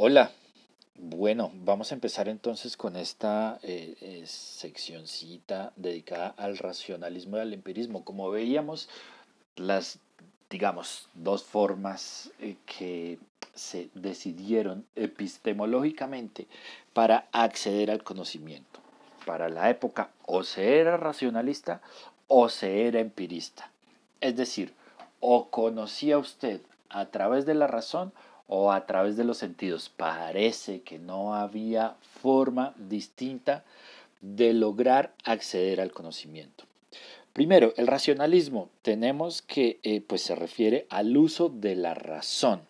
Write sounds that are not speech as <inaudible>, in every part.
Hola, bueno, vamos a empezar entonces con esta eh, eh dedicada al racionalismo y al empirismo. Como veíamos, las, digamos, dos formas eh, que se decidieron epistemológicamente para acceder al conocimiento. Para la época o se era racionalista o se era empirista. Es decir, o conocía usted a través de la razón, o a través de los sentidos. Parece que no había forma distinta de lograr acceder al conocimiento. Primero, el racionalismo tenemos que eh, pues se refiere al uso de la razón.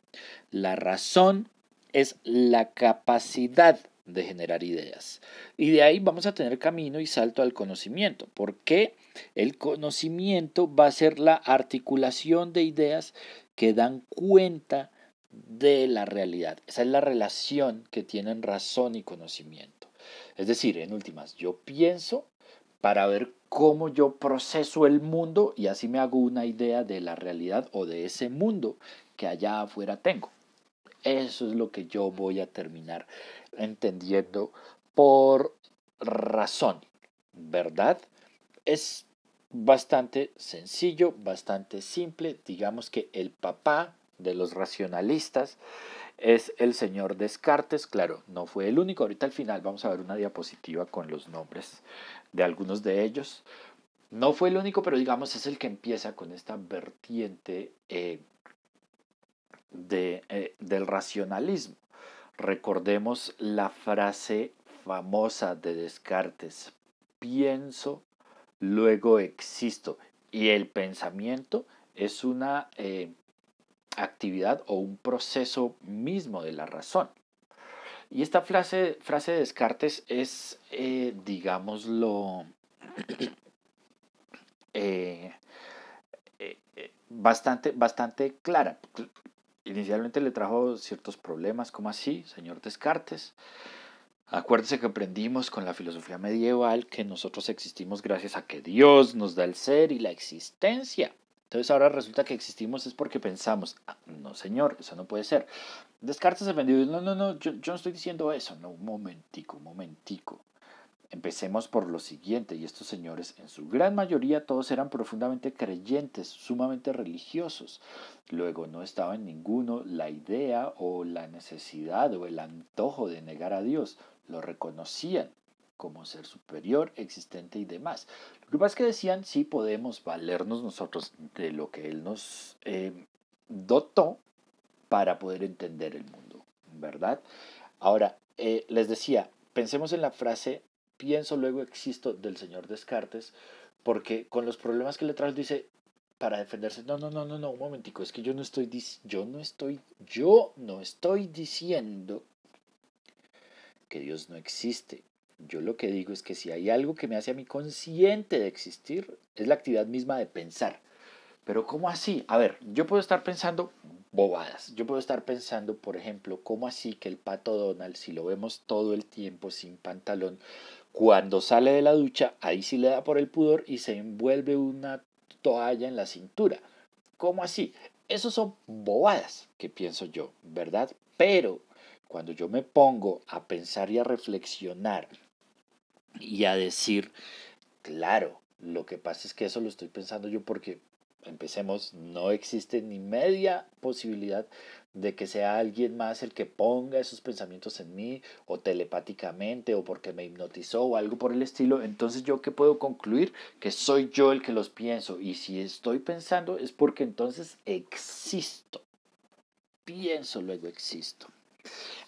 La razón es la capacidad de generar ideas. Y de ahí vamos a tener camino y salto al conocimiento, porque el conocimiento va a ser la articulación de ideas que dan cuenta de la realidad. Esa es la relación que tienen razón y conocimiento. Es decir, en últimas, yo pienso para ver cómo yo proceso el mundo y así me hago una idea de la realidad o de ese mundo que allá afuera tengo. Eso es lo que yo voy a terminar entendiendo por razón, ¿verdad? Es bastante sencillo, bastante simple. Digamos que el papá de los racionalistas es el señor Descartes. Claro, no fue el único. Ahorita al final vamos a ver una diapositiva con los nombres de algunos de ellos. No fue el único, pero digamos es el que empieza con esta vertiente eh, de, eh, del racionalismo. Recordemos la frase famosa de Descartes, pienso, luego existo. Y el pensamiento es una eh, actividad o un proceso mismo de la razón. Y esta frase, frase de Descartes es, eh, digámoslo, <clears throat> eh, eh, bastante, bastante clara. Inicialmente le trajo ciertos problemas, como así, señor Descartes. Acuérdese que aprendimos con la filosofía medieval que nosotros existimos gracias a que Dios nos da el ser y la existencia. Entonces ahora resulta que existimos es porque pensamos, ah, no señor, eso no puede ser. Descartes dice, no, no, no, yo, yo no estoy diciendo eso, no, un momentico, un momentico. Empecemos por lo siguiente, y estos señores, en su gran mayoría, todos eran profundamente creyentes, sumamente religiosos. Luego no estaba en ninguno la idea o la necesidad o el antojo de negar a Dios, lo reconocían como ser superior, existente y demás. Lo que pasa es que decían, sí podemos valernos nosotros de lo que Él nos eh, dotó para poder entender el mundo, ¿verdad? Ahora, eh, les decía, pensemos en la frase, pienso luego existo del señor Descartes, porque con los problemas que le trajo dice, para defenderse, no, no, no, no, no, un momentico, es que yo no estoy, yo no estoy, yo no estoy diciendo que Dios no existe. Yo lo que digo es que si hay algo que me hace a mí consciente de existir, es la actividad misma de pensar. Pero ¿cómo así? A ver, yo puedo estar pensando bobadas. Yo puedo estar pensando, por ejemplo, ¿cómo así que el pato Donald, si lo vemos todo el tiempo sin pantalón, cuando sale de la ducha, ahí sí le da por el pudor y se envuelve una toalla en la cintura? ¿Cómo así? Esos son bobadas que pienso yo, ¿verdad? Pero cuando yo me pongo a pensar y a reflexionar y a decir, claro, lo que pasa es que eso lo estoy pensando yo porque, empecemos, no existe ni media posibilidad de que sea alguien más el que ponga esos pensamientos en mí o telepáticamente o porque me hipnotizó o algo por el estilo, entonces yo que puedo concluir que soy yo el que los pienso y si estoy pensando es porque entonces existo. Pienso luego existo.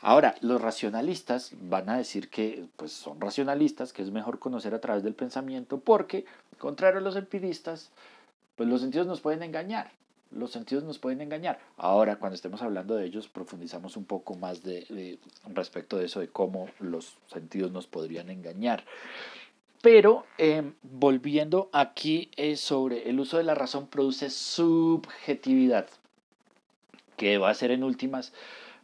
Ahora, los racionalistas van a decir que pues, son racionalistas, que es mejor conocer a través del pensamiento, porque, contrario a los empiristas, pues los sentidos nos pueden engañar. Los sentidos nos pueden engañar. Ahora, cuando estemos hablando de ellos, profundizamos un poco más de, respecto de eso, de cómo los sentidos nos podrían engañar. Pero em, volviendo aquí eh, sobre el uso de la razón produce subjetividad, que va a ser en últimas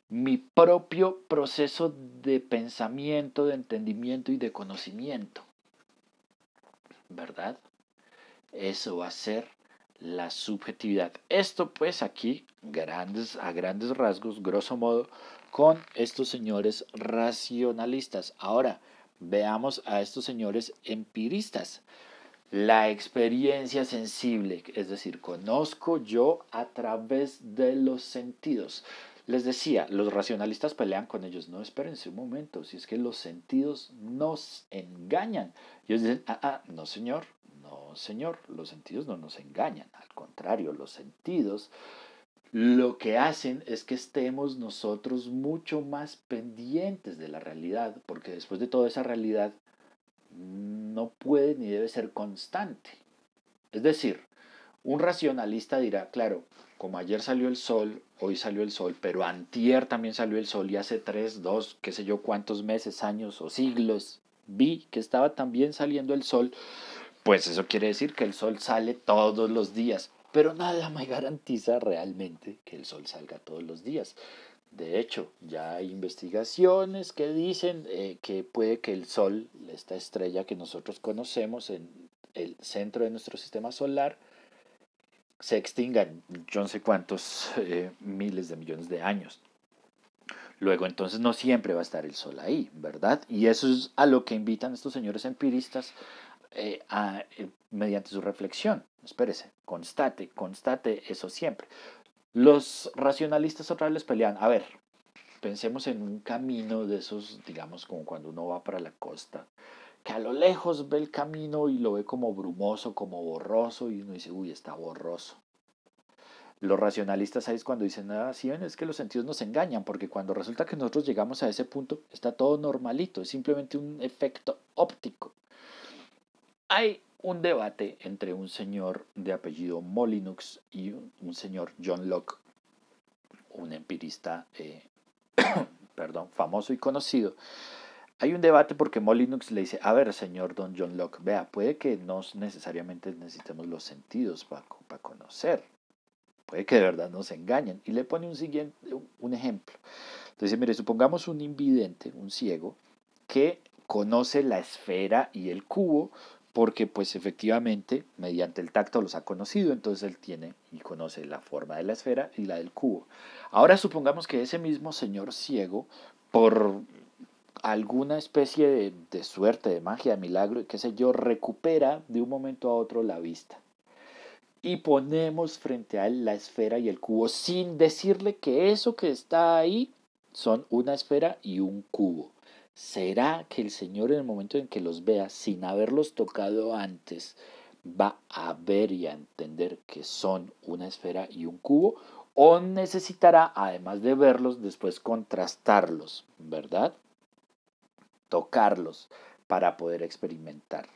mi propio proceso de pensamiento, de entendimiento y de conocimiento. ¿Verdad? Eso va a ser la subjetividad. Esto pues aquí, grandes, a grandes rasgos, grosso modo, con estos señores racionalistas. Ahora, veamos a estos señores empiristas. La experiencia sensible, es decir, conozco yo a través de los sentidos. Les decía, los racionalistas pelean con ellos. No, espérense un momento, si es que los sentidos nos engañan. Ellos dicen, ah, ah, no señor, no señor, los sentidos no nos engañan. Al contrario, los sentidos lo que hacen es que estemos nosotros mucho más pendientes de la realidad, porque después de toda esa realidad no puede ni debe ser constante. Es decir, un racionalista dirá, claro, como ayer salió el sol, hoy salió el sol, pero antier también salió el sol y hace tres, dos, qué sé yo cuántos meses, años o siglos vi que estaba también saliendo el sol, pues eso quiere decir que el sol sale todos los días, pero nada me garantiza realmente que el sol salga todos los días. De hecho, ya hay investigaciones que dicen eh, que puede que el sol, esta estrella que nosotros conocemos en el centro de nuestro sistema solar, se extinga yo no sé cuántos eh, miles de millones de años. Luego entonces no siempre va a estar el sol ahí, ¿verdad? Y eso es a lo que invitan estos señores empiristas eh, a, eh, mediante su reflexión. Espérese, constate, constate eso siempre. Los racionalistas otra vez pelean, a ver, pensemos en un camino de esos, digamos, como cuando uno va para la costa que a lo lejos ve el camino y lo ve como brumoso, como borroso, y uno dice, uy, está borroso. Los racionalistas, ¿sabes? Cuando dicen, nada, ah, así, es que los sentidos nos engañan, porque cuando resulta que nosotros llegamos a ese punto, está todo normalito, es simplemente un efecto óptico. Hay un debate entre un señor de apellido Molinux y un señor John Locke, un empirista, eh, <coughs> perdón, famoso y conocido, hay un debate porque Molinux le dice, a ver, señor Don John Locke, vea, puede que no necesariamente necesitemos los sentidos para, para conocer. Puede que de verdad nos engañen. Y le pone un, siguiente, un ejemplo. Entonces, mire, supongamos un invidente, un ciego, que conoce la esfera y el cubo porque pues efectivamente mediante el tacto los ha conocido, entonces él tiene y conoce la forma de la esfera y la del cubo. Ahora supongamos que ese mismo señor ciego, por alguna especie de, suerte, de magia, de milagro, qué sé yo, recupera de un momento a otro la vista. Y ponemos frente a él la esfera y el cubo sin decirle que eso que está ahí son una esfera y un cubo. ¿Será que el Señor en el momento en que los vea, sin haberlos tocado antes, va a ver y a entender que son una esfera y un cubo? ¿O necesitará, además de verlos, después contrastarlos? ¿Verdad? tocarlos para poder experimentar.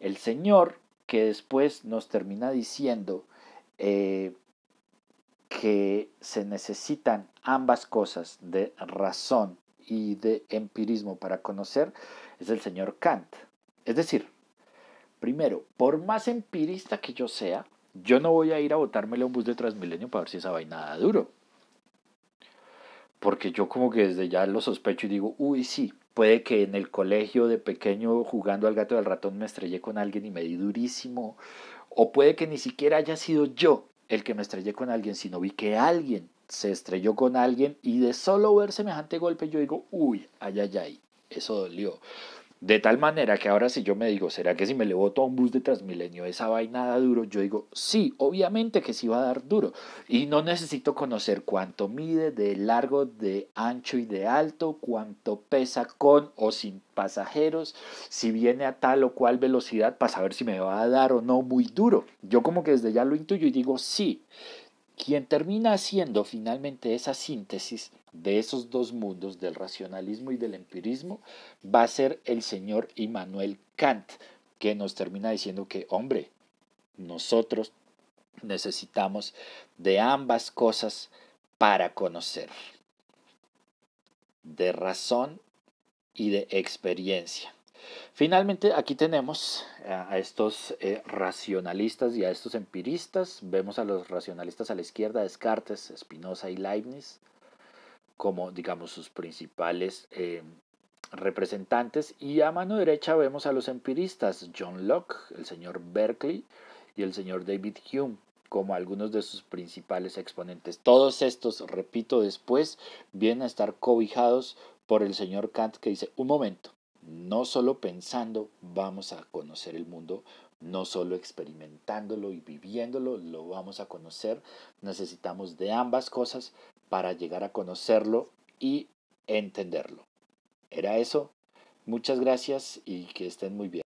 El Señor que después nos termina diciendo eh, que se necesitan ambas cosas de razón y de empirismo para conocer, es el señor Kant. Es decir, primero, por más empirista que yo sea, yo no voy a ir a botármele un bus de Transmilenio para ver si esa vaina da duro. Porque yo como que desde ya lo sospecho y digo, uy, sí, Puede que en el colegio de pequeño jugando al gato del ratón me estrellé con alguien y me di durísimo. O puede que ni siquiera haya sido yo el que me estrellé con alguien, sino vi que alguien se estrelló con alguien y de solo ver semejante golpe yo digo, uy, ay, ay, ay, eso dolió. De tal manera que ahora si yo me digo, ¿será que si me le boto a un bus de Transmilenio esa vaina da duro? Yo digo, sí, obviamente que sí va a dar duro. Y no necesito conocer cuánto mide de largo, de ancho y de alto, cuánto pesa con o sin pasajeros, si viene a tal o cual velocidad para saber si me va a dar o no muy duro. Yo como que desde ya lo intuyo y digo, sí, quien termina haciendo finalmente esa síntesis de esos dos mundos, del racionalismo y del empirismo, va a ser el señor Immanuel Kant, que nos termina diciendo que, hombre, nosotros necesitamos de ambas cosas para conocer, de razón y de experiencia. Finalmente, aquí tenemos eh, a estos eh, racionalistas y a estos empiristas. Vemos a los racionalistas a la izquierda, Descartes, Spinoza y Leibniz, como digamos sus principales eh, representantes. Y a mano derecha vemos a los empiristas, John Locke, el señor Berkeley y el señor David Hume como algunos de sus principales exponentes. Todos estos, repito, después vienen a estar cobijados por el señor Kant que dice, un momento, no solo pensando vamos a conocer el mundo, no solo experimentándolo y viviéndolo lo vamos a conocer, necesitamos de ambas cosas para llegar a conocerlo y entenderlo. ¿Era eso? Muchas gracias y que estén muy bien.